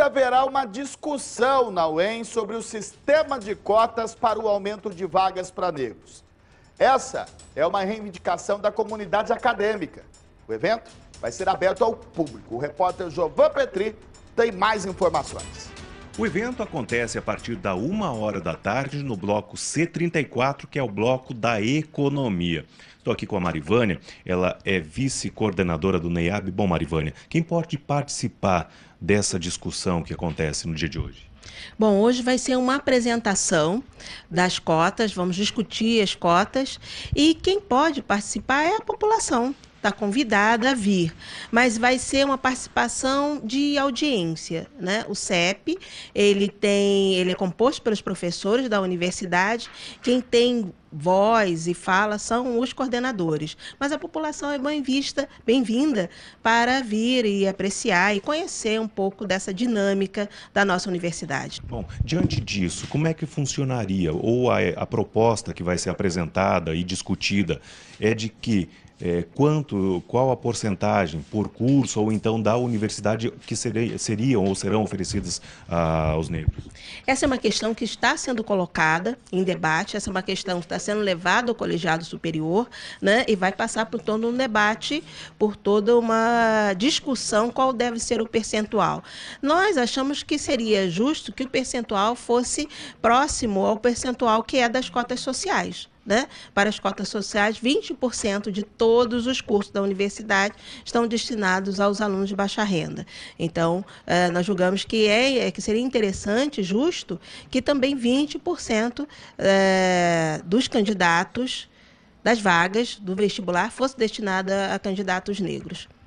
haverá uma discussão na UEM sobre o sistema de cotas para o aumento de vagas para negros. Essa é uma reivindicação da comunidade acadêmica. O evento vai ser aberto ao público. O repórter Jovan Petri tem mais informações. O evento acontece a partir da uma hora da tarde no bloco C34, que é o bloco da economia. Estou aqui com a Marivânia, ela é vice-coordenadora do Neiab. Bom, Marivânia, quem pode participar dessa discussão que acontece no dia de hoje? Bom, hoje vai ser uma apresentação das cotas, vamos discutir as cotas e quem pode participar é a população está convidada a vir, mas vai ser uma participação de audiência, né? O CEP, ele tem, ele é composto pelos professores da universidade, quem tem voz e fala são os coordenadores, mas a população é bem vista, bem vinda para vir e apreciar e conhecer um pouco dessa dinâmica da nossa universidade. Bom, diante disso, como é que funcionaria ou a, a proposta que vai ser apresentada e discutida é de que é, quanto, qual a porcentagem por curso ou então da universidade que seria, seriam ou serão oferecidas aos negros? Essa é uma questão que está sendo colocada em debate, essa é uma questão que está sendo levado ao colegiado superior, né? E vai passar por todo um debate, por toda uma discussão qual deve ser o percentual. Nós achamos que seria justo que o percentual fosse próximo ao percentual que é das cotas sociais né, para as cotas sociais, 20% de todos os cursos da universidade estão destinados aos alunos de baixa renda. Então, eh, nós julgamos que, é, é, que seria interessante, justo, que também 20% eh, dos candidatos das vagas do vestibular fosse destinada a candidatos negros.